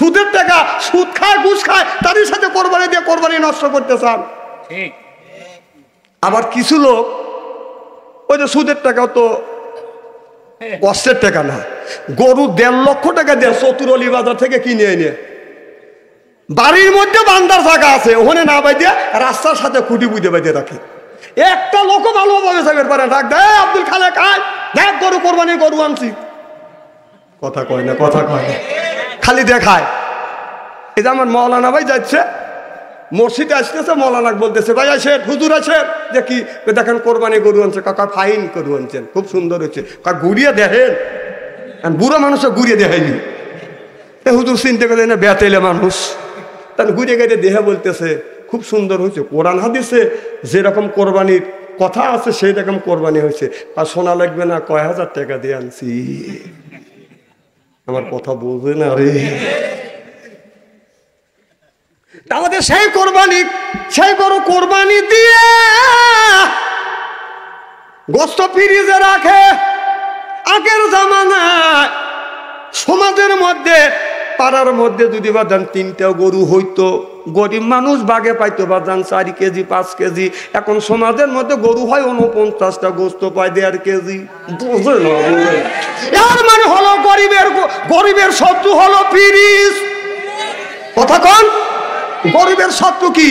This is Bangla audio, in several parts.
সুদের টাকা সুদ খায় ঘুষ খায় তাদের সাথে কোরবানি দিয়ে কোরবানি নষ্ট করতে চান আবার কিছু লোক ওই যে সুদের টাকা তো কষ্টের টাকা না গরু দেড় লক্ষ টাকা দেয় অলি বাজার থেকে কিনে এনে বাড়ির মধ্যে বান্দার জায়গা আছে ওখানে না দিয়ে রাস্তার সাথে খুঁটি বুঝে বাইতে রাখে একটা লোক ভালোভাবে সাবের পারে ডাক দে আব্দুল খালে খায় দেখ গরু কোরবানি গরু আনছি কথা কয় না কথা কয় না খালি দেখায় এই যে আমার মৌলানা ভাই যাচ্ছে মসজিদে আসতেছে মৌলানাক বলতেছে ভাই আছে হুজুর যে দেখি দেখেন কোরবানি গরু আনছে কাকা ফাইন গরু আনছেন খুব সুন্দর হচ্ছে কাকা ঘুরিয়ে দেখেন বুড়ো মানুষও ঘুরিয়ে দেখায়নি এ হুজুর চিনতে করে না বেতেলে মানুষ তার ঘুরে গেলে দেহে বলতেছে খুব সুন্দর হয়েছে কোরআন হাদিসে যেরকম কোরবানির কথা আছে সেই রকম কোরবানি হয়েছে আর শোনা লাগবে না কয় হাজার টাকা দিয়ে আনছি আমার কথা বলবে না রে তাহলে সেই কোরবানি সেই গরু কোরবানি দিয়ে গোস্ত ফিরিজে রাখে আগের জামানায় সমাজের মধ্যে পাড়ার মধ্যে যদি বা যান তিনটা গরু হইতো গরিব মানুষ বাগে পাইতো বা যান চারি কেজি পাঁচ কেজি এখন সমাজের মধ্যে গরু হয় উনপঞ্চাশটা গোস্ত পায় দেড় কেজি এর মানে হলো গরিবের গরিবের শত্রু হলো ফিরিস কথা কন গরিবের শত্রু কি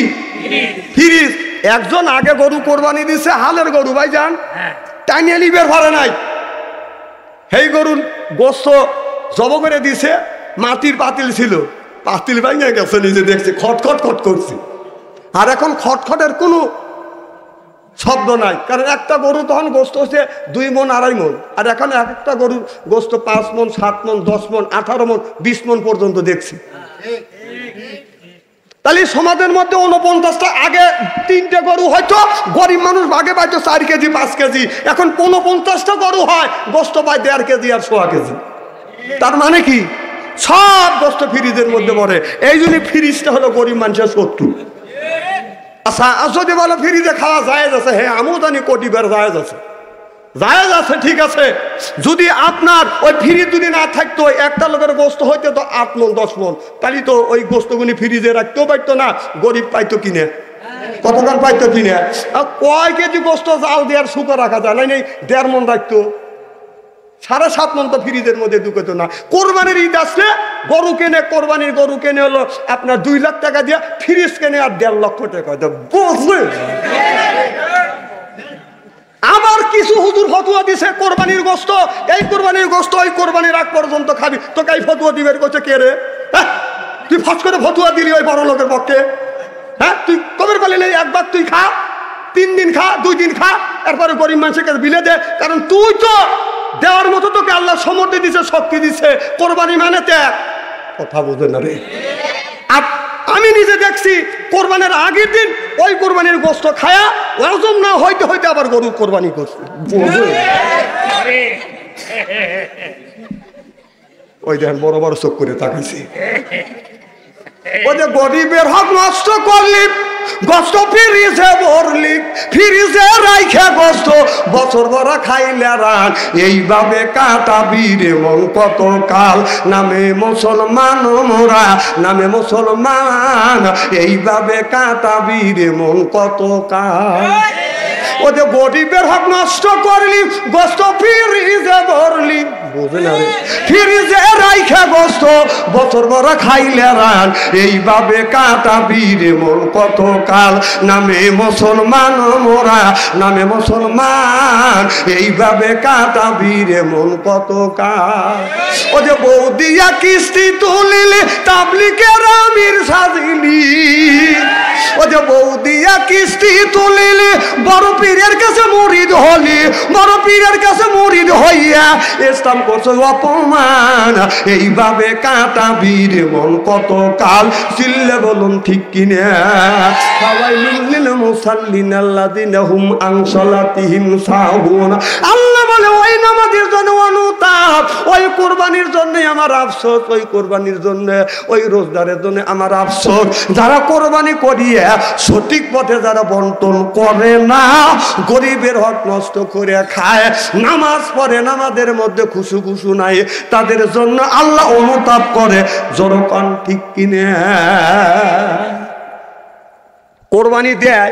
ফিরিস একজন আগে গরু কোরবানি দিছে হালের গরু ভাই যান হ্যাঁ। টাইনিয়ে বের ভাড়া নাই সেই গরুর গোস্ত জব করে দিছে মাটির পাতিল ছিল পাতিল ভেঙে গেছে নিজে দেখছি খটখট খট করছি আর এখন খটখটের কোনো শব্দ নাই কারণ একটা গরু তখন গোস্ত হচ্ছে দুই মন আড়াই মন আর এখন একটা গরু গোস্ত পাঁচ মন সাত মন দশ মন আঠারো মন বিশ মন পর্যন্ত দেখছি তাহলে সমাজের মধ্যে উনপঞ্চাশটা আগে তিনটে গরু হয়তো গরিব মানুষ আগে পাইতো চার কেজি পাঁচ কেজি এখন পঞ্চাশটা গরু হয় গোস্ত পায় দেড় কেজি আর সোয়া কেজি তার মানে কি সব দোস্ত ফ্রিজের মধ্যে পড়ে এই জন্য ফ্রিজটা হলো গরিব মানুষের শত্রু আচ্ছা যদি বলো ফ্রিজে খাওয়া জায়েজ আছে হ্যাঁ আমিও জানি বার জায়েজ আছে জায়েজ আছে ঠিক আছে যদি আপনার ওই ফ্রিজ যদি না থাকতো একটা লোকের গোস্ত হইতে তো আট মন দশ মন তাহলে তো ওই গোস্তগুলি ফ্রিজে রাখতেও পারতো না গরিব পাইতো কিনে কতকাল পাইতো কিনে আর কয় কেজি গোস্ত জাল দেওয়ার সুতো রাখা যায় না দেড় মন রাখতো সারা সাত মন্ত ফ্রিজের মধ্যে ঢুকতো না কোরবানির ঈদ আসলে গরু কেনে কোরবানির গরু কেনে হলো আপনার দুই লাখ টাকা দিয়ে ফ্রিজ কেনে আর দেড় লক্ষ টাকা বসবে আবার কিছু হুজুর ফতুয়া দিছে কোরবানির গোস্ত এই কোরবানির গোস্ত ওই কোরবানির আগ পর্যন্ত খাবি তোকে এই ফতুয়া দিবের করছে কে রে হ্যাঁ? তুই ফস করে ফতুয়া দিলি ওই বড় লোকের পক্ষে হ্যাঁ তুই কবের পালি নেই একবার তুই খা তিন দিন খা দুই দিন খা এরপরে গরিব মানুষের কাছে বিলে দে কারণ তুই তো দেওয়ার মতো তোকে আল্লাহ সমর্থ দিছে শক্তি দিছে কোরবানি মানে ত্যাগ কথা বোঝে না রে আর আমি নিজে দেখছি কোরবানের আগের দিন ওই কোরবানির গোস্ত খায়া ওরকম না হইতে হইতে আবার গরু কোরবানি করছে ওই দেখেন বড় বড় চোখ করে তাকাইছি ওই যে গরিবের হক নষ্ট করলি গস্ত ফিরিছে ভরলি ফিরিছে রাইখে গস্ত বছর ভরা খাইলে রান এইভাবে কাটাবি রে মন কত কাল নামে মুসলমান মোরা নামে মুসলমান এইভাবে কাটাবি রে মন কত কাল ওদের গরিবের হক নষ্ট করলি গস্ত ফিরিছে ভরলি বোঝে না রে ফ্রিজে রাইখা গোস্ত বছর বড় খাইলে রান এইভাবে কাটা বীরে মন কত কাল নামে মুসলমান মোরা নামে মুসলমান এইভাবে কাটা বীরে মন কত কাল ও যে বৌদিয়া কিস্তি তুলিলে তাবলিকের আমির সাজিলি ও যে বৌদিয়া কিস্তি তুলিলে বড় পীরের কাছে মুরিদ হলি বড় পীরের কাছে মুরিদ হইয়া ইসলাম করছে অপমান এইভাবে চিল্লে বলুন ঠিক কিনে সবাই মুসাল্লিন হুম সাহুন আল্লাহ বলে ওই নামাজের জন্য অনুতাপ ওই কোরবানির জন্য আমার আফসোস ওই কোরবানির জন্য ওই রোজগারের জন্য আমার আফসোস যারা কোরবানি করিয়ে সঠিক পথে যারা বন্টন করে না গরিবের হক নষ্ট করে খায় নামাজ পড়ে নামাজের মধ্যে খুশি গুসু গুসু নাই তাদের জন্য আল্লাহ অনুতাপ করে জনকান ঠিক কিনে কোরবানি দেয়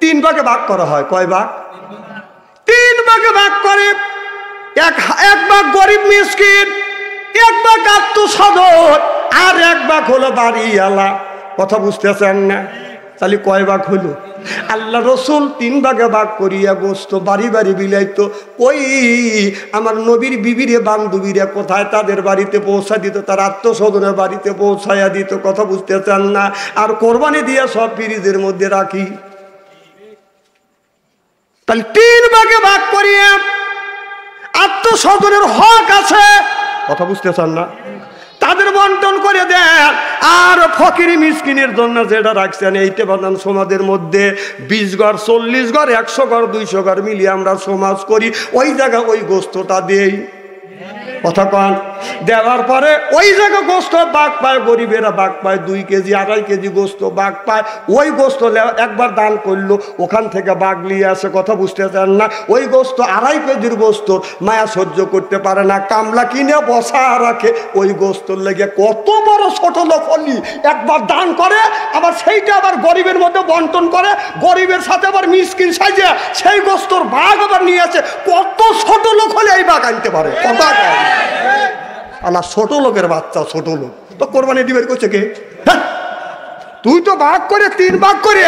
তিন ভাগে ভাগ করা হয় কয় ভাগ তিন ভাগে ভাগ করে এক এক ভাগ গরিব মিসকিন এক ভাগ আত্মসাধন আর এক ভাগ হলো বাড়ি বাড়িওয়ালা কথা বুঝতেছেন না তাহলে কয় ভাগ হইল আল্লাহ রসুল তিন ভাগে ভাগ করিয়া বসত বাড়ি বাড়ি বিলাইতো ওই আমার নবীর বিবিরে বান্ধবীরা কোথায় তাদের বাড়িতে পৌঁছা দিত তার আত্মস্বজনের বাড়িতে পৌঁছাইয়া দিত কথা বুঝতে চান না আর কোরবানি দিয়া সব পিরিজের মধ্যে রাখি তাহলে তিন ভাগে ভাগ করিয়া আত্মস্বজনের হক আছে কথা বুঝতে চান না তাদের বন্টন করে দেয় আর ফকির মিসকিনের জন্য যেটা রাখছেন এইতে বানান সমাজের মধ্যে বিশ ঘর চল্লিশ ঘর একশো ঘর দুইশো ঘর মিলিয়ে আমরা সমাজ করি ওই জায়গা ওই গোস্তটা দিয়েই কথা কন দেওয়ার পরে ওই জায়গা গোস্ত বাঘ পায় গরিবেরা বাঘ পায় দুই কেজি আড়াই কেজি গোস্ত বাঘ পায় ওই গোস্ত একবার দান করলো ওখান থেকে বাঘ নিয়ে আসে কথা বুঝতে চান না ওই গোস্ত আড়াই কেজির গোস্ত মায়া সহ্য করতে পারে না কামলা কিনে বসা রাখে ওই গোস্তর লেগে কত বড় ছোট লোক একবার দান করে আবার সেইটা আবার গরিবের মধ্যে বন্টন করে গরিবের সাথে আবার মিসকিন সাজে সেই গোস্তর বাঘ আবার নিয়ে আসে কত ছোট লোক হলে এই বাঘ আনতে পারে কথা আল্লাহ ছোট লোকের বাচ্চা ছোট লোক তো কোরবানি দিবে করছে কে হ্যাঁ। তুই তো ভাগ করে তিন ভাগ করে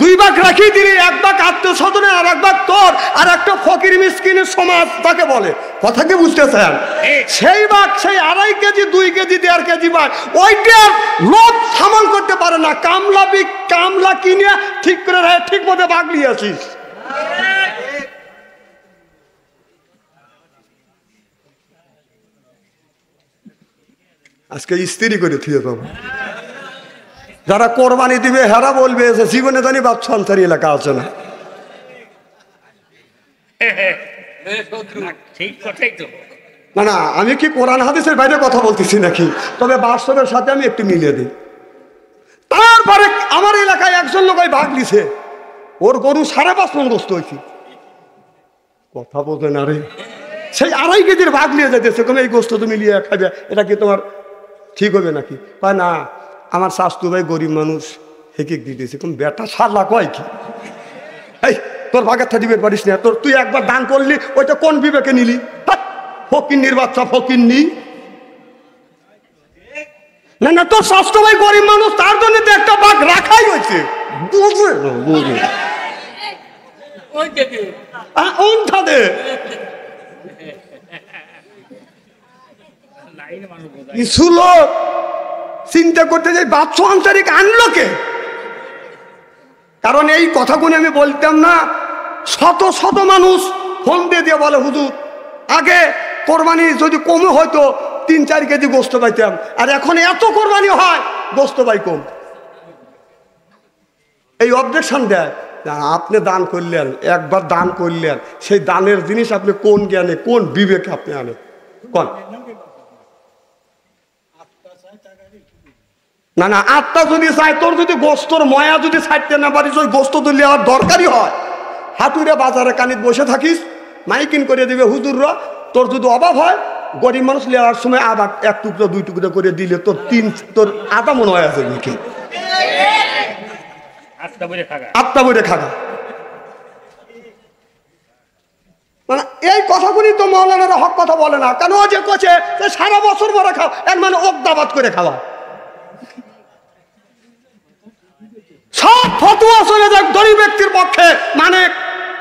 দুই ভাগ রাখি দিলি এক ভাগ আত্মীয় আর এক ভাগ তোর আর একটা ফকির মিসকিনের সমাজ তাকে বলে কথা কি চান সেই ভাগ সেই আড়াই কেজি দুই কেজি দেড় কেজি ভাগ ওইটার লোক সামল করতে পারে না কামলা বি কামলা কিনে ঠিক করে ঠিক মতো ভাগ নিয়ে আসিস আজকে স্ত্রী করে থুয়ে পাবো যারা কোরবানি দিবে হেরা বলবে যে জীবনে জানি বাচ্চা অন্তারি এলাকা আছে না না না আমি কি কোরআন হাদিসের বাইরে কথা বলতেছি নাকি তবে বাস্তবের সাথে আমি একটু মিলিয়ে দিই তারপরে আমার এলাকায় একজন লোকায় ভাগ নিছে ওর গরু সাড়ে পাঁচ মনগ্রস্ত হয়েছে কথা বলতে না রে সেই আড়াই কেজির ভাগ নিয়ে যাইতেছে কোনো এই গোস্ত তুমি নিয়ে খাবে এটা কি তোমার ঠিক হবে নাকি কয় না আমার শাস্তু ভাই গরিব মানুষ হেঁকে দিতেছে কোন বেটা সারলা কয় কি এই তোর ভাগের থার্টিবের পারিস না তোর তুই একবার দান করলি ওইটা কোন বিবেকে নিলি ফকির ফকিন্নির বাচ্চা নি না না তোর স্বাস্থ্য ভাই গরিব মানুষ তার জন্য তো একটা বাঘ রাখাই হয়েছে বুঝে বুঝে ওই থাকে কিছু লোক চিন্তা করতে যে বাদশো আনসারিক আনলো কে কারণ এই কথাগুলি আমি বলতাম না শত শত মানুষ ফোন দিয়ে দিয়ে বলে হুজুর আগে কোরবানি যদি কমে হয়তো তিন চার কেজি গোস্ত পাইতাম আর এখন এত কোরবানি হয় গোস্ত পাই কম এই অবজেকশন দেয় আপনি দান করলেন একবার দান করলেন সেই দানের জিনিস আপনি কোন জ্ঞানে কোন বিবেকে আপনি আনেন কোন না না আত্মা যদি চায় তোর যদি গোস্তর ময়া যদি ছাড়তে না পারিস ওই গোস্ত তুলে আমার দরকারই হয় হাতুরে বাজারে কানিত বসে থাকিস মাইকিন করে দিবে হুজুররা তোর যদি অভাব হয় গরিব মানুষ নেওয়ার সময় আবার এক টুকরো দুই টুকরো করে দিলে তোর তিন তোর আধা মনে হয় আছে মুখে আত্মা বইরে খাগা মানে এই কথাগুলি তো মৌলানারা হক কথা বলে না কেন যে কোচে সারা বছর ভরে খাও এর মানে অগ্দাবাদ করে খাওয়া সব ফতুয়া চলে যাক দরিব ব্যক্তির পক্ষে মানে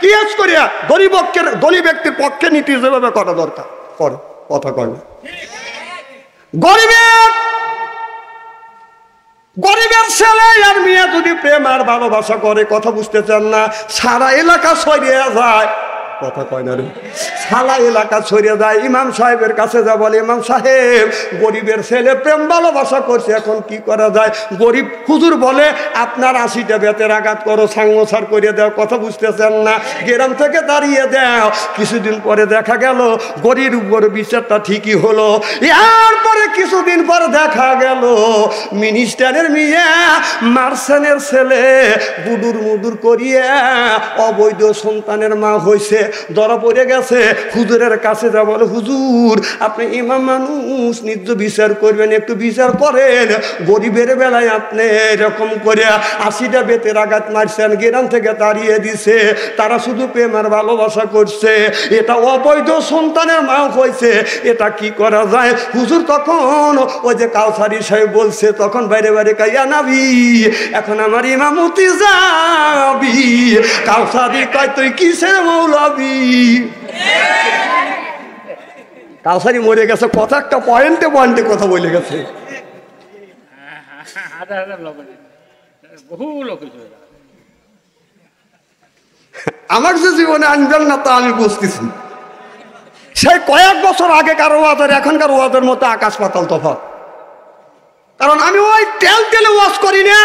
কিয়াস করিয়া গরিব পক্ষের গরিব ব্যক্তির পক্ষে নীতি যেভাবে করা দরকার করে কথা কয় গরিবের গরিবের ছেলে আর মেয়ে যদি প্রেম আর ভালোবাসা করে কথা বুঝতে চান না সারা এলাকা সরিয়ে যায় কথা কয় না রে সালা এলাকা ছড়িয়ে যায় ইমাম সাহেবের কাছে যা বলে ইমাম সাহেব গরিবের ছেলে প্রেম ভালোবাসা করছে এখন কি করা যায় গরিব খুজুর বলে আপনার আশিটা বেতের আঘাত করো সাংসার করে দেও কথা বুঝতেছেন না গ্রাম থেকে দাঁড়িয়ে দাও কিছুদিন পরে দেখা গেল গরির উপর বিচারটা ঠিকই হলো এরপরে কিছুদিন পরে দেখা গেল মিনিস্টারের মেয়ে মার্সানের ছেলে বুডুর মুডুর করিয়া অবৈধ সন্তানের মা হয়েছে ধরা পড়ে গেছে হুজুরের কাছে যা বলে হুজুর আপনি ইমাম মানুষ নিত্য বিচার করবেন একটু বিচার করেন গরিবের বেলায় আপনি এরকম করে আশিটা বেতের আঘাত মারছেন গ্রাম থেকে তাড়িয়ে দিছে তারা শুধু প্রেমের ভালোবাসা করছে এটা অবৈধ সন্তানের মা হয়েছে এটা কি করা যায় হুজুর তখন ওই যে কাউসারি সাহেব বলছে তখন বাইরে বাইরে কাইয়া নাবি এখন আমার ইমামতি যাবি কাউসারি কয় তুই কিসের মৌলা মরে গেছে কথা একটা পয়েন্টে পয়েন্টে কথা বলে গেছে আমার যে জীবনে আনবেন না তা আমি বুঝতেছি সেই কয়েক বছর আগে কারো ওয়াদের এখনকার ওয়াদের মতো আকাশ পাতাল তফাত কারণ আমি ওই তেল তেলে ওয়াশ করি না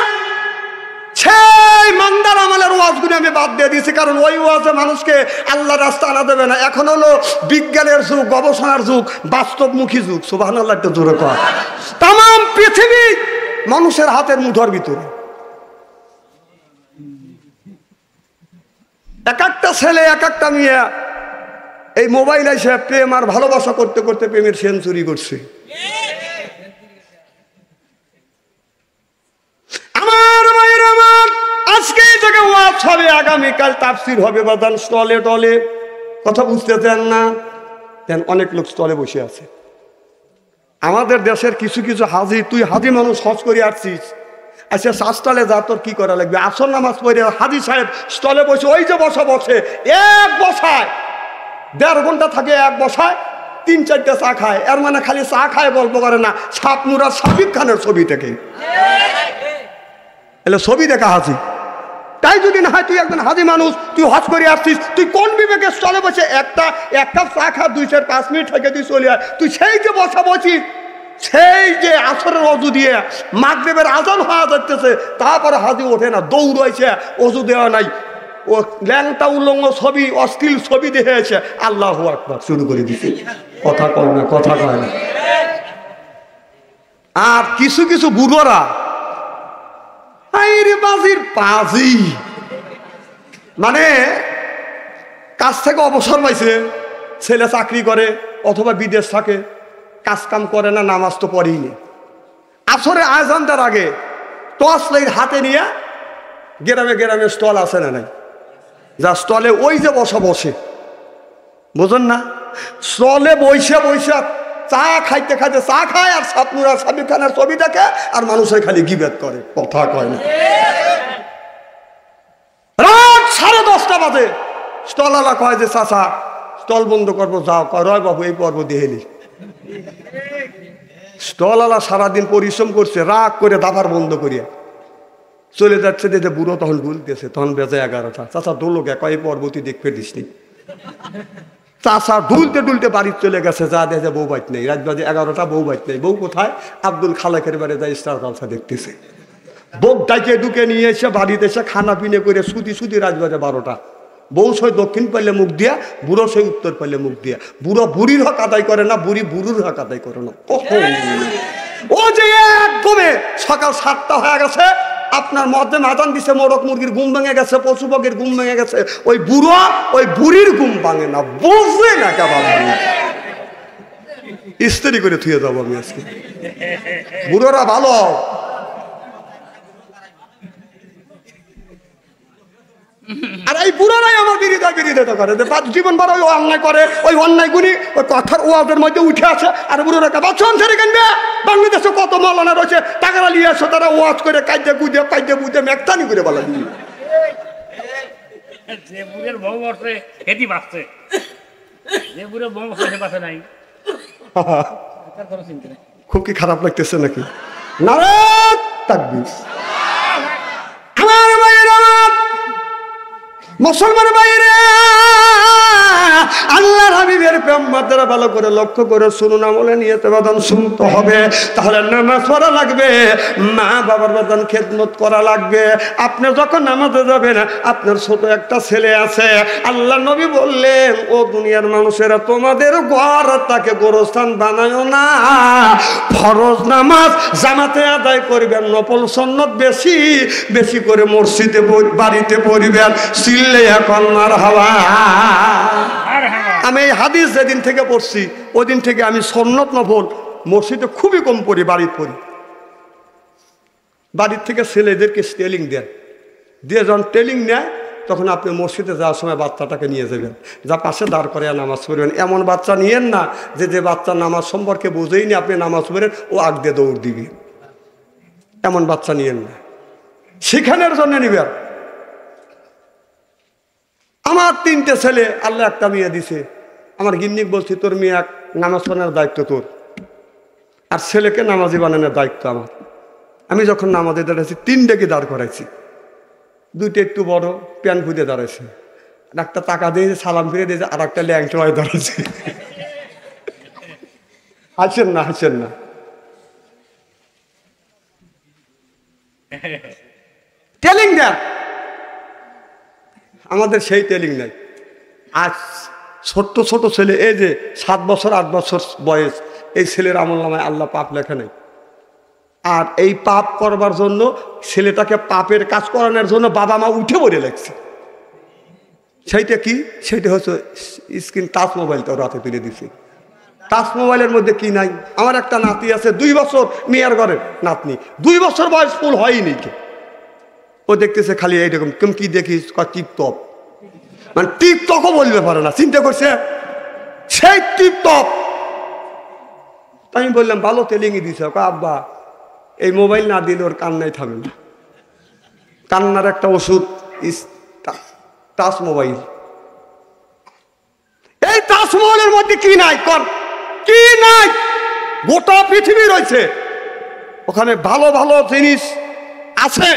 সেই মান্দার আমলের ওয়াজগুলি আমি বাদ দিয়ে দিয়েছি কারণ ওই ওয়াজে মানুষকে আল্লাহ রাস্তা আনা দেবে না এখন হলো বিজ্ঞানের যুগ গবেষণার যুগ বাস্তবমুখী যুগ সুবাহ আল্লাহ একটা দূরে কর তাম পৃথিবী মানুষের হাতের মুঠোর ভিতরে এক একটা ছেলে এক একটা মেয়ে এই মোবাইল আইসে প্রেম আর ভালোবাসা করতে করতে প্রেমের সেঞ্চুরি করছে আজ হবে আগামীকাল তাফসির হবে বাদান স্টলে টলে কথা বুঝতে চান না দেন অনেক লোক স্টলে বসে আছে আমাদের দেশের কিছু কিছু হাজি তুই হাজি মানুষ হজ করে আসছিস আচ্ছা শ্বাসটালে যা তোর কি করা লাগবে আসল নামাজ পড়ে হাজি সাহেব স্টলে বসে ওই যে বসা বসে এক বসায় দেড় ঘন্টা থাকে এক বসায় তিন চারটে চা খায় এর মানে খালি চা খায় গল্প করে না সাপ মুরা সাবিব খানের ছবি থেকে এলে ছবি দেখা হাজি তাই যদি না হয় তুই একজন হাজি মানুষ তুই হজ করে আসছিস তুই কোন বিবেকে চলে বসে একটা এক কাপ চা খা দুই চার পাঁচ মিনিট থেকে তুই চলে আয় তুই সেই যে বসা বসিস সেই যে আসরের অজু দিয়ে মাগরেবের আজান হওয়া যাচ্ছে তারপরে হাজি ওঠে না দৌড় হয়েছে অজু দেওয়া নাই ও ল্যাংটা উল্লঙ্গ ছবি অশ্লীল ছবি দেখেছে আল্লাহ আকবার শুরু করে দিছে কথা কয় না কথা কয় না আর কিছু কিছু বুড়োরা পাজি মানে কাজ থেকে অবসর পাইছে ছেলে চাকরি করে অথবা বিদেশ থাকে কাজ কাম করে না নামাজ তো পড়েই নি আসরে আয়োজন তার আগে টস লাইট হাতে নিয়ে গ্রামে গ্রামে স্টল আছে না নাই যা স্টলে ওই যে বসা বসে বুঝুন না স্টলে বৈশা বৈশা চা খাইতে খাইতে চা খায় আর সাতনুরা সাবির খানের ছবি দেখে আর মানুষের খালি গিবেদ করে কথা কয় না রাত সাড়ে দশটা বাজে স্টলালা কয় যে চাচা স্টল বন্ধ করবো যাও কয় রয় বাবু এই পর্ব নি স্টলালা সারাদিন পরিশ্রম করছে রাগ করে দাবার বন্ধ করিয়া চলে যাচ্ছে যে বুড়ো তখন ভুলতেছে তখন বেজায় এগারোটা চাচা দোলো গে কয় পর্বতী দেখবে দিস চাষা ডুলতে ডুলতে বাড়ি চলে গেছে যা দেখে বউ বাইত নেই রাত বাজে এগারোটা বউ বাইত নেই বউ কোথায় আব্দুল খালাকের বাড়ি যায় স্টার কালসা দেখতেছে বোকটাকে ঢুকে নিয়ে এসে বাড়িতে এসে খানা পিনে করে সুদি সুদি রাত বাজে বারোটা বউ সই দক্ষিণ পাইলে মুখ দিয়া বুড়ো সই উত্তর পাইলে মুখ দিয়া বুড়ো বুড়ির হক আদায় করে না বুড়ি বুড়ুর হক আদায় করে না ও যে এক সকাল সাতটা হয়ে গেছে আপনার মধ্যে মাদান দিছে মোরক মুরগির গুম ভেঙে গেছে পশুপাখির গুম ভেঙে গেছে ওই বুড়ো ওই বুড়ির গুম ভাঙে না বুঝবে না কেবা ইস্তারি করে থুয়ে যাবো আমি আজকে বুড়োরা ভালো আর এই বুড়ারাই আমার বিরোধী বিরোধিতা করে জীবন বড় ওই অন্যায় করে ওই অন্যায় গুলি ওই কথার ওয়ার্ডের মধ্যে উঠে আছে আর বুড়োরা বাচ্চন ছেড়ে কিনবে বাংলাদেশে কত মলানা রয়েছে টাকা নিয়ে আসো তারা ওয়াজ করে কাইদে কুদে কাইদে বুঝে মেকতানি করে বলা দিবি খুব কি খারাপ লাগতেছে নাকি নারে তাকবিস মুসলমান বাইরে আল্লাহর হাবিবের প্রেম প্রেমাতারা ভালো করে লক্ষ্য করে শুনুন আমলে নিয়ে তো বাদন শুনতে হবে তাহলে নামাজ পড়া লাগবে মা বাবার বাদন খেদমত করা লাগবে আপনি যখন নামাজে যাবেন আপনার ছোট একটা ছেলে আছে আল্লাহ নবী বললেন ও দুনিয়ার মানুষেরা তোমাদের ঘর তাকে গোরস্থান বানায় না ফরজ নামাজ জামাতে আদায় করবেন নপল সন্ন্যত বেশি বেশি করে মসজিদে বাড়িতে পড়িবেন সিল্লে এখন মার হাওয়া হ্যাঁ। আমি এই হাদিস যেদিন থেকে পড়ছি ওই দিন থেকে আমি সন্নত নফল মসজিদে খুবই কম পড়ি বাড়ির পড়ি বাড়ির থেকে ছেলেদেরকে স্টেলিং দেন দিয়ে যখন টেলিং নেয় তখন আপনি মসজিদে যাওয়ার সময় বাচ্চাটাকে নিয়ে যাবেন যা পাশে দাঁড় করে নামাজ পড়বেন এমন বাচ্চা নিয়েন না যে যে বাচ্চা নামাজ সম্পর্কে বুঝেই নি আপনি নামাজ পড়েন ও আগ দিয়ে দৌড় দিবেন এমন বাচ্চা নিয়েন না সেখানের জন্য নিবেন আমার তিনটে ছেলে আল্লাহ একটা মেয়ে দিছে আমার গিন্নিক বলছি তোর মেয়ে এক নামাজ পড়ানোর দায়িত্ব তোর আর ছেলেকে নামাজি বানানোর দায়িত্ব আমার আমি যখন নামাজে দাঁড়াইছি তিনটেকে দাঁড় করাইছি দুইটা একটু বড় প্যান খুঁজে দাঁড়াইছে আর একটা টাকা দিয়েছে সালাম ফিরে দিয়েছে আর একটা চড়াই দাঁড়াইছে হাসেন না হাসেন না টেলিং দ্যাট আমাদের সেই টেলিং নাই আজ ছোট্ট ছোট ছেলে এই যে সাত বছর আট বছর বয়স এই ছেলের আমল নামায় আল্লাহ পাপ লেখে নেই আর এই পাপ করবার জন্য ছেলেটাকে পাপের কাজ করানোর জন্য বাবা মা উঠে বলে লেখছে সেইটা কি সেইটা হচ্ছে স্ক্রিন টাচ মোবাইল তো রাতে তুলে দিছে টাচ মোবাইলের মধ্যে কি নাই আমার একটা নাতি আছে দুই বছর মেয়ার ঘরের নাতনি দুই বছর বয়স ফুল হয়নি কেউ ও দেখতেছে খালি এইরকম তুমি কি দেখিস টিপটপ মানে টিপটপও বলবে পারে না চিন্তা করছে সেই টিপটপ আমি বললাম ভালো তেলিঙ্গি দিছে আব্বা এই মোবাইল না দিলে ওর কান্নাই থামে না কান্নার একটা ওষুধ তাস মোবাইল এই তাজমহলের মধ্যে কি নাই কি নাই গোটা পৃথিবী রয়েছে ওখানে ভালো ভালো জিনিস আছে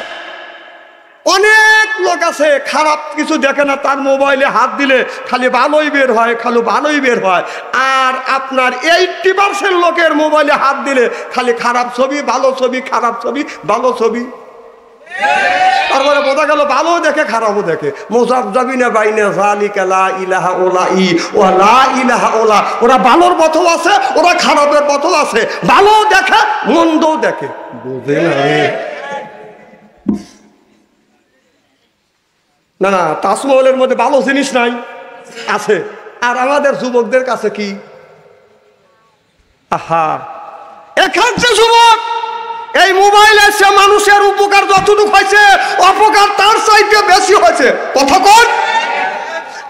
অনেক লোক আছে খারাপ কিছু দেখে না তার মোবাইলে হাত দিলে খালি ভালোই বের হয় খালি ভালোই বের হয় আর আপনার এইটটি পার্সেন্ট লোকের মোবাইলে হাত দিলে খালি খারাপ ছবি ভালো ছবি খারাপ ছবি ভালো ছবি তারপরে বোঝা গেল ভালো দেখে খারাপও দেখে মোজাবিনা বাইনে ইলাহা ওলা ই ওলা ইলাহা ওলা ওরা ভালোর পথও আছে ওরা খারাপের পথও আছে ভালো দেখে মন্দও দেখে বোঝে না না না তাজমহলের মধ্যে ভালো জিনিস নাই আছে আর আমাদের যুবকদের কাছে কি আহা এখান যে যুবক এই মোবাইল এসে মানুষের উপকার যতটুকু হয়েছে অপকার তার চাইতে বেশি হয়েছে কথা কথা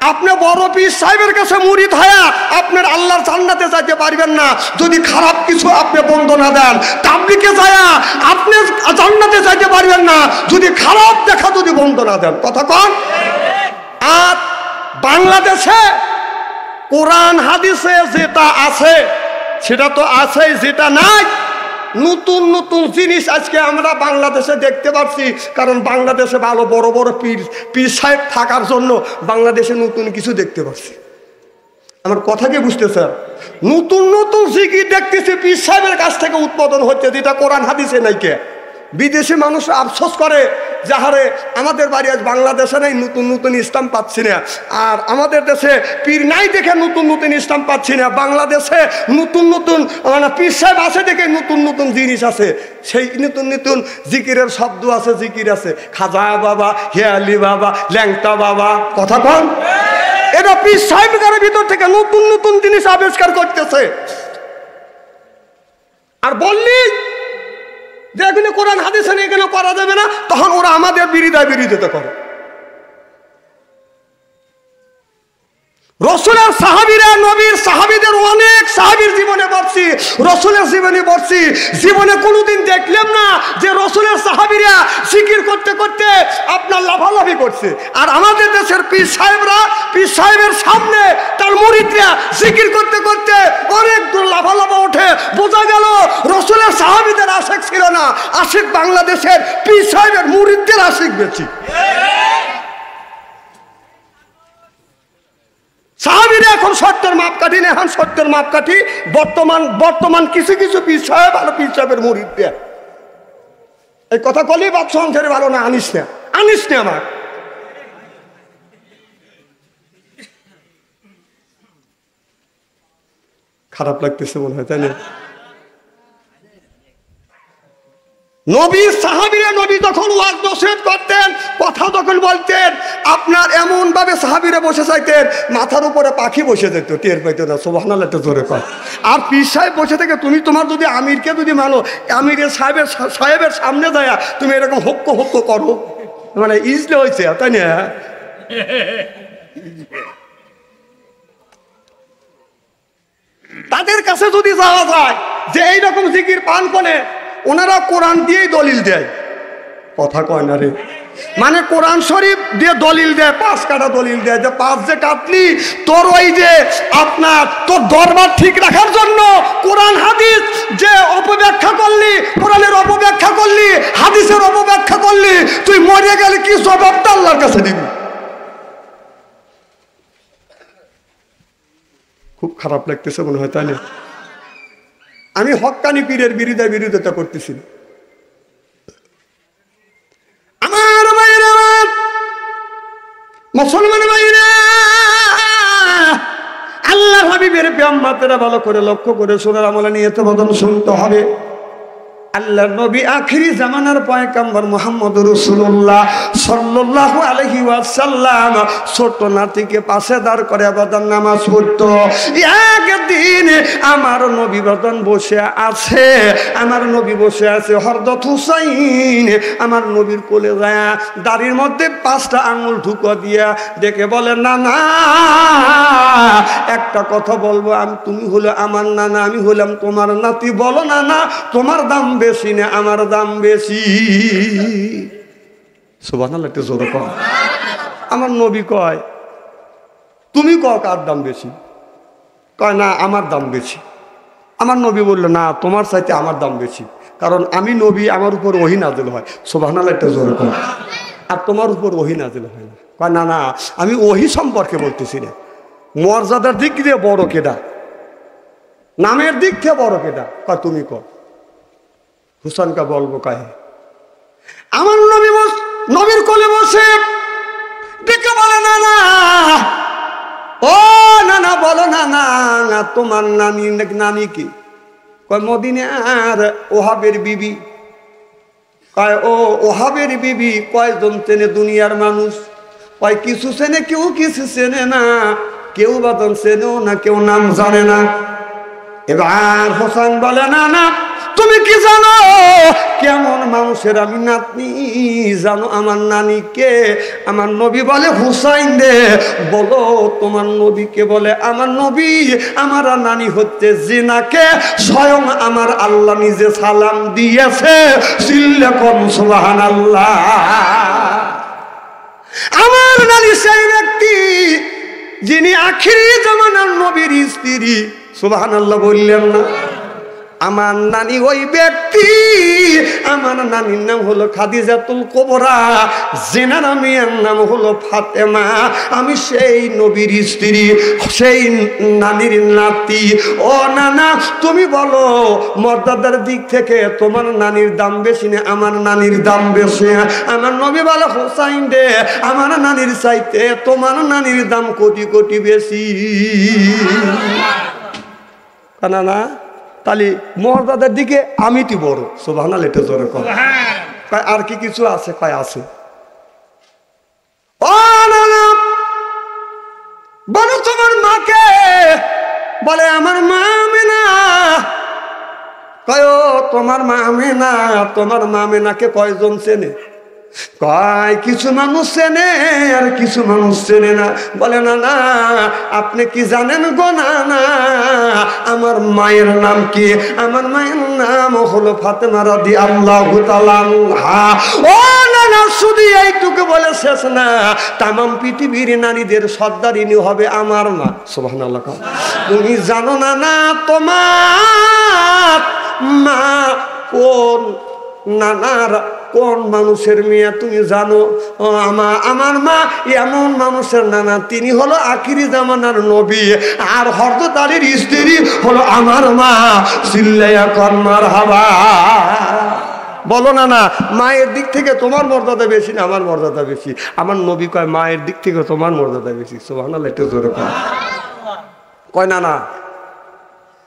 আপনি বড় পীর সাহেবের কাছে মুড়ি হয়া আপনার আল্লাহর জান্নাতে যাইতে পারবেন না যদি খারাপ কিছু আপনি বন্ধ না দেন তাবলিকে যায়া আপনি জান্নাতে যাইতে পারবেন না যদি খারাপ দেখা যদি বন্ধ না দেন কথা কন আর বাংলাদেশে কোরআন হাদিসে যেটা আছে সেটা তো আছে যেটা নাই নতুন নতুন জিনিস আজকে আমরা বাংলাদেশে দেখতে পাচ্ছি কারণ বাংলাদেশে ভালো বড় বড় পীর পীর সাহেব থাকার জন্য বাংলাদেশে নতুন কিছু দেখতে পাচ্ছি আমার কথা কি বুঝতে স্যার নতুন নতুন জিগি দেখতেছি পীর সাহেবের কাছ থেকে উৎপাদন হচ্ছে যেটা কোরআন হাদিসে নাইকে বিদেশি মানুষ আফসোস করে যাহারে আমাদের বাড়ি আজ বাংলাদেশে নাই নতুন নতুন ইসলাম পাচ্ছি না আর আমাদের দেশে পীর নাই দেখে নতুন নতুন ইসলাম পাচ্ছি না বাংলাদেশে নতুন নতুন মানে পীর সাহেব আছে দেখে নতুন নতুন জিনিস আছে সেই নতুন নতুন জিকিরের শব্দ আছে জিকির আছে খাজা বাবা হেয়ালি বাবা ল্যাংটা বাবা কথা কন এটা পীর সাহেবের ভিতর থেকে নতুন নতুন জিনিস আবিষ্কার করতেছে আর বললি যে এগুলো কোরআন হাদিসে নিয়ে গেলে করা যাবে না তখন ওরা আমাদের বিরিদায় বিরোধিতা করে রসুলের সাহাবিরা নবীর সাহাবিদের অনেক সাহাবির জীবনে পড়ছি রসুলের জীবনে পড়ছি জীবনে কোনোদিন দেখলাম না যে রসুলের সাহাবিরা জিকির করতে করতে আপনার লাভালাভি করছে আর আমাদের দেশের পীর সাহেবরা পীর সাহেবের সামনে তার মরিদরা জিকির করতে করতে অনেক দূর লাভালাভ ওঠে বোঝা গেল রসুলের সাহাবিদের আশেক ছিল না আশেক বাংলাদেশের পীর সাহেবের মুরিদদের আশেক বেশি এখন সত্যের না এখন সত্যের বর্তমান বর্তমান কিছু কিছু এই কথা কলেই বাদ সংসারে ভালো না আনিস না আনিস না আমার খারাপ লাগতেছে মনে হয় তাই না নবী সাহাবিরা নবী তখন ওয়াজ নসরেট করতেন কথা তখন বলতেন আপনার এমনভাবে সাহাবিরা বসে চাইতেন মাথার উপরে পাখি বসে যেত টের পাইতো না সোভানাল একটা জোরে কর আর পীর সাহেব বসে থেকে তুমি তোমার যদি আমিরকে যদি মানো আমিরের সাহেবের সাহেবের সামনে যায় তুমি এরকম হক্ক হক্ক করো মানে ইজলে হয়েছে তাই না তাদের কাছে যদি যাওয়া যায় যে এইরকম জিকির পান করে ওনারা কোরআন দিয়েই দলিল দেয় কথা কয় না রে মানে কোরআন শরীফ দিয়ে দলিল দেয় পাঁচ কাটা দলিল দেয় যে পাঁচ যে কাটলি তোর ওই যে আপনার তোর দরবার ঠিক রাখার জন্য কোরআন হাদিস যে অপব্যাখ্যা করলি কোরআনের অপব্যাখ্যা করলি হাদিসের অপব্যাখ্যা করলি তুই মরে গেলে কি জবাবটা আল্লাহর কাছে দিবি খুব খারাপ লাগতেছে মনে হয় তাহলে আমি হকানি পীরের বিরুদ্ধে বিরোধিতা করতেছি আমার আমার মুসলমান আল্লাহ হাবিবের ব্যায়াম মাত্রা ভালো করে লক্ষ্য করে সোনার আমলে নিয়ে তো বদল শুনতে হবে আল্লাহ নবী আখিরি জামানার পয়কাম্বর মোহাম্মদ রসুল্লাহ সাল্লাহ আলহি ওয়াসাল্লাম ছোট নাতিকে পাশে দাঁড় করে বাদান নামাজ পড়তো একদিন আমার নবী বদন বসে আছে আমার নবী বসে আছে হরদত হুসাইন আমার নবীর কোলে যায় দাড়ির মধ্যে পাঁচটা আঙুল ঢুকো দিয়া দেখে বলে না না একটা কথা বলবো আমি তুমি হলো আমার নানা আমি হলাম তোমার নাতি বলো না না তোমার দাম বেশি না আমার দাম বেশি সোবান একটা জোর কম আমার নবী কয় তুমি ক কার দাম বেশি কয় না আমার দাম বেশি আমার নবী বলল না তোমার চাইতে আমার দাম বেশি কারণ আমি নবী আমার উপর ওহি নাজিল হয় সোভানাল একটা জোর কম আর তোমার উপর ওহি নাজিল হয় না কয় না না আমি ওহি সম্পর্কে বলতেছি না মর্যাদার দিক দিয়ে বড় কেডা নামের দিক থেকে বড় কেডা কয় তুমি কর হুসানকে বলবো কাহে আমার নবী নবীর কোলে বসে ডেকে বলে না না ও না না বলো না না তোমার নানি নানি কি কয় মদিনে আর ওহাবের বিবি কয় ও ওহাবের বিবি কয়জন চেনে দুনিয়ার মানুষ কয় কিছু চেনে কেউ কিছু চেনে না কেউ বাদন চেনেও না কেউ নাম জানে না এবার হোসান বলে না না তুমি কি জানো কেমন মানুষের আমি নাতনি জানো আমার নানিকে আমার নবী বলে হুসাইন দে বলো তোমার নবীকে বলে আমার নবী আমার নানি হচ্ছে জিনাকে স্বয়ং আমার আল্লাহ নিজে সালাম দিয়েছে সিল্লাকন সুবাহান আল্লাহ আমার নানি সেই ব্যক্তি যিনি আখিরি জামানার নবীর স্ত্রী সুবাহান আল্লাহ বললেন না আমার নানি ওই ব্যক্তি আমার নানির নাম হলো খাদিজাতুল কোবরা জেনার আমিয়ার নাম হলো ফাতেমা আমি সেই নবীর স্ত্রী সেই নানির নাতি ও নানা তুমি বলো মর্যাদার দিক থেকে তোমার নানির দাম বেশি না আমার নানির দাম বেশি আমার নবী বলে হোসাইন দে আমার নানির চাইতে তোমার নানির দাম কোটি কোটি বেশি না তাহলে মর্যাদার দিকে আমি তুই বড় সোভানা লেটে জোরে কর আর কি কিছু আছে কয় আছে বলো তোমার মাকে বলে আমার মামিনা কয় তোমার মামিনা তোমার মামিনাকে কয়জন চেনে কয় কিছু মানুষ চেনে আর কিছু মানুষ চেনে না বলে না না আপনি কি জানেন গো না না আমার মায়ের নাম কি আমার মায়ের নাম হলো ফাতেমা রাদি আল্লাহ ও না না শুধু এইটুকু বলে শেষ না তাম পৃথিবীর নারীদের সর্দারিনী হবে আমার মা সোভান তুমি জানো না না তোমার মা কোন নানার কোন মানুষের মেয়ে তুমি জানো আমা আমার মা এমন মানুষের নানা তিনি হলো আখিরি জামানার নবী আর হরদত স্ত্রী হলো আমার মা সিল্লাইয়া কর্মার হাবা বলো না না মায়ের দিক থেকে তোমার মর্যাদা বেশি না আমার মর্যাদা বেশি আমার নবী কয় মায়ের দিক থেকে তোমার মর্যাদা বেশি সোহানা লেটে জোরে কয় কয় না না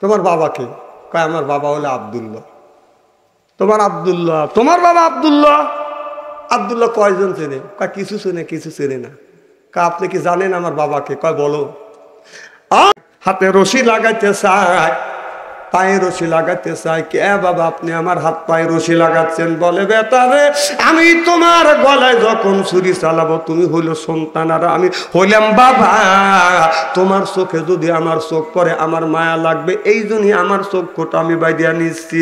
তোমার বাবাকে কয় আমার বাবা হলে আবদুল্লাহ তোমার আবদুল্লাহ তোমার বাবা আবদুল্লাহ আবদুল্লাহ কয়জন চেনে কয় কিছু চেনে কিছু চেনে না কা আপনি কি জানেন আমার বাবাকে কয় বলো হাতে রশি লাগাইতে চায় পায়ে রশি লাগাতে চাই কে বাবা আপনি আমার হাত পায়ে রশি লাগাচ্ছেন বলে বেতারে আমি তোমার গলায় যখন ছুরি চালাবো তুমি হইল সন্তান আর আমি হইলাম বাবা তোমার চোখে যদি আমার চোখ পরে আমার মায়া লাগবে এই জন্যই আমার চোখ চোখটা আমি বাইদিয়া নিচ্ছি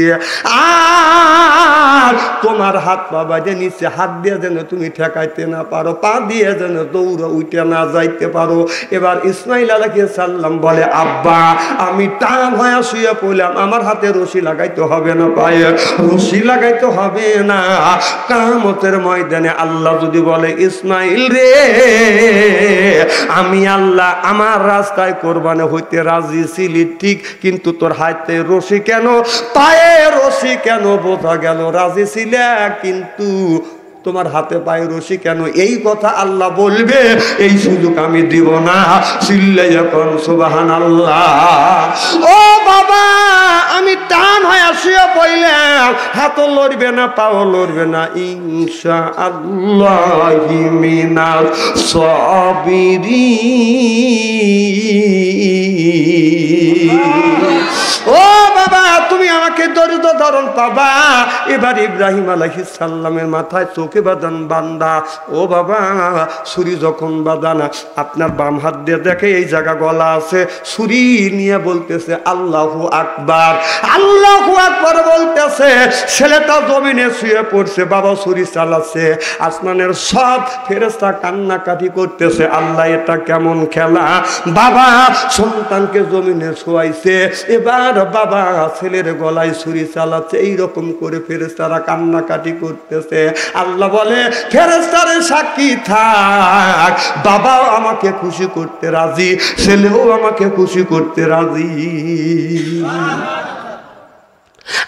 আর তোমার হাত পা বাইদিয়া নিচ্ছে হাত দিয়ে যেন তুমি ঠেকাইতে না পারো পা দিয়ে যেন দৌড়ে উঠে না যাইতে পারো এবার ইসমাইল আলাকে সাল্লাম বলে আব্বা আমি টান হয়ে শুয়ে পড়লে বলছিলাম আমার হাতে রশি লাগাইতে হবে না পায়ে রশি লাগাইতে হবে না কামতের ময়দানে আল্লাহ যদি বলে ইসমাইল রে আমি আল্লাহ আমার রাস্তায় কোরবানে হইতে রাজি ছিলি ঠিক কিন্তু তোর হাতে রশি কেন পায়ে রশি কেন বোঝা গেল রাজি ছিল কিন্তু তোমার হাতে পায়ে রসি কেন এই কথা আল্লাহ বলবে এই সুযোগ আমি দিব না শিল্লে যখন সুবাহান আল্লাহ ও বাবা আমি টান হয়ে আসিয়া পড়লাম হাত লড়বে না পাও লড়বে না ইংসা আল্লাহ সবিরি ও বাবা তুমি থেকে দরিদ্র ধরন পাবা এবার ইব্রাহিম আলহিসাল্লামের মাথায় চোখে বাঁধান বান্দা ও বাবা সুরি যখন বাঁধানা আপনার বাম হাত দিয়ে দেখে এই জায়গা গলা আছে সুরি নিয়ে বলতেছে আল্লাহু আকবার আল্লাহু আকবার বলতেছে ছেলেটা জমিনে শুয়ে পড়ছে বাবা সুরি চালাচ্ছে আসমানের সব ফেরেস্তা কান্নাকাটি করতেছে আল্লাহ এটা কেমন খেলা বাবা সন্তানকে জমিনে শোয়াইছে এবার বাবা ছেলের গলা গলায় ছুরি চালাচ্ছে এইরকম করে ফেরেস্তারা কান্নাকাটি করতেছে আল্লাহ বলে ফেরেস্তারে সাক্ষী থাক বাবাও আমাকে খুশি করতে রাজি ছেলেও আমাকে খুশি করতে রাজি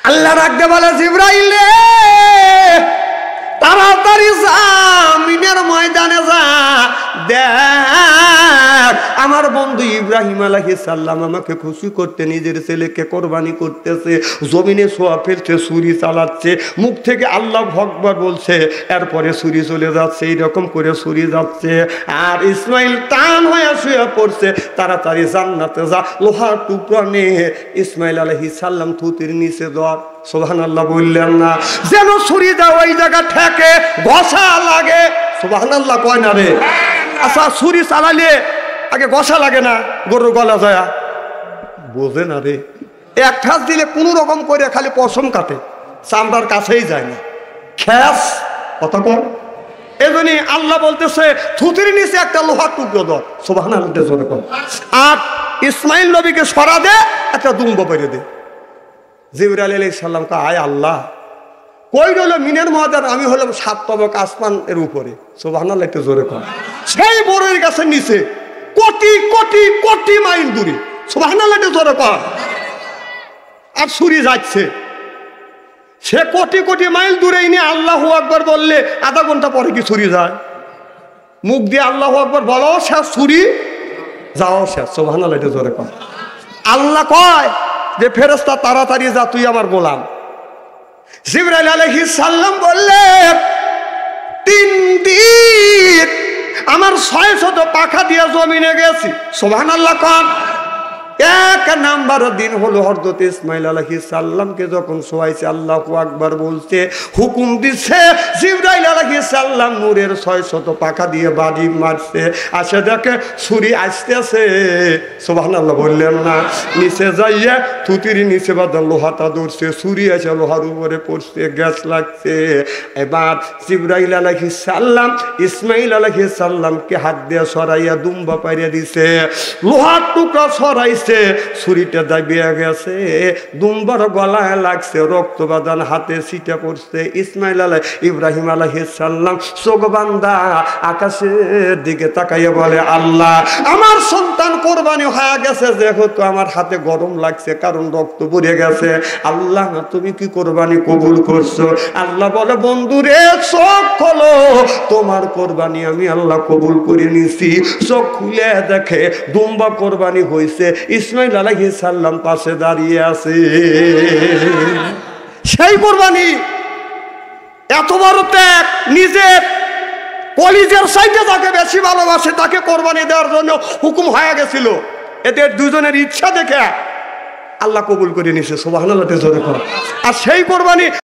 আল্লাহ রাখতে বলে জিব্রাইলে তাড়াতাড়ি যা মিমের ময়দানে যা দেখ আমার বন্ধু ইব্রাহিম আলহি সাল্লাম আমাকে খুশি করতে নিজের ছেলেকে কোরবানি করতেছে জমিনে সোয়া ফেলছে সুরি চালাচ্ছে মুখ থেকে আল্লাহ ভগবান বলছে এরপরে সুরি চলে যাচ্ছে এইরকম করে সুরি যাচ্ছে আর ইসমাইল টান হয়ে শুয়ে পড়ছে তাড়াতাড়ি জান্নাতে যা লোহার টুকরা নিয়ে ইসমাইল আলহি সাল্লাম থুতির নিচে দেওয়া সোবাহান আল্লাহ বললেন না যেন ছুরি যা ওই জায়গা ঠেকে গসা লাগে সোবাহান আল্লাহ কয় না রে আচ্ছা ছুরি চালালে আগে গসা লাগে না গরুর গলা যায় বোঝে না রে এক ঠাস দিলে কোনো রকম করে খালি পশম কাটে চামড়ার কাছেই যায় না খ্যাস কত কম আল্লাহ বলতেছে থুতির নিচে একটা লোহার টুকরো দর সোবাহান আল্লাহ আর ইসমাইল নবীকে সরা দে একটা দুম্ব বেড়ে দে জিবরাল আলি সাল্লামকে আয় আল্লাহ কই রইল মিনের মহাদার আমি হলাম সাত তবক আসমান এর উপরে সোভানাল একটু জোরে কর সেই বড়ের কাছে নিচে কোটি কোটি কোটি মাইল দূরে সোভানাল একটু জোরে কর আর সুরি যাচ্ছে সে কোটি কোটি মাইল দূরে এনে আল্লাহ আকবর বললে আধা ঘন্টা পরে কি ছুরি যায় মুখ দিয়ে আল্লাহ আকবর বলো সে ছুরি যাও সে সোভানাল এটা জোরে কর আল্লাহ কয় যে ফেরস্তা তাড়াতাড়ি যা তুই আমার গোলাম জিবরাইল আলহি সাল্লাম বললে তিন দিন আমার ছয় শত পাখা দিয়ে জমিনে গেছি সোভান আল্লাহ এক নাম্বার দিন হলো হরদত ইসমাইল আলহি সাল্লামকে যখন সোয়াইছে আল্লাহ আকবার বলছে হুকুম দিচ্ছে জিবরাইল আলহি সাল্লাম নূরের ছয় শত পাখা দিয়ে বাড়ি মারছে আসে দেখে ছুরি আসতেছে সোভান আল্লাহ বললেন না নিচে যাইয়ে থুতির নিচে বাদান লোহাটা ধরছে ছুরি আছে লোহার উপরে পড়ছে গ্যাস লাগছে এবার জিবরাইল আলহি সাল্লাম ইসমাইল আলহি সাল্লামকে হাত দিয়ে সরাইয়া দুম্বা পাইয়া দিছে লোহার টুকরা সরাইছে গেছে ছুরিটা দাবিয়া গেছে দুমবার গলায় লাগছে রক্ত বাদান হাতে সিটা পড়ছে ইসমাইল আলাই ইব্রাহিম আলাহিসাল্লাম সাল্লাম বান্দা আকাশের দিকে তাকাইয়া বলে আল্লাহ আমার সন্তান কোরবানি হয়ে গেছে যেহেতু আমার হাতে গরম লাগছে কারণ রক্ত পড়ে গেছে আল্লাহ তুমি কি কোরবানি কবুল করছো আল্লাহ বলে বন্ধুরে চোখ খোলো তোমার কোরবানি আমি আল্লাহ কবুল করে নিছি চোখ খুলে দেখে দুম্বা কোরবানি হয়েছে ইসমাইল আলহি সাল্লাম পাশে দাঁড়িয়ে আছে সেই কোরবানি এত বড় ত্যাগ নিজের কলিজের সাইডে যাকে বেশি ভালোবাসে তাকে কোরবানি দেওয়ার জন্য হুকুম হয়ে গেছিল এদের দুজনের ইচ্ছা দেখে আল্লাহ কবুল করে নিছে সোবাহ আর সেই কোরবানি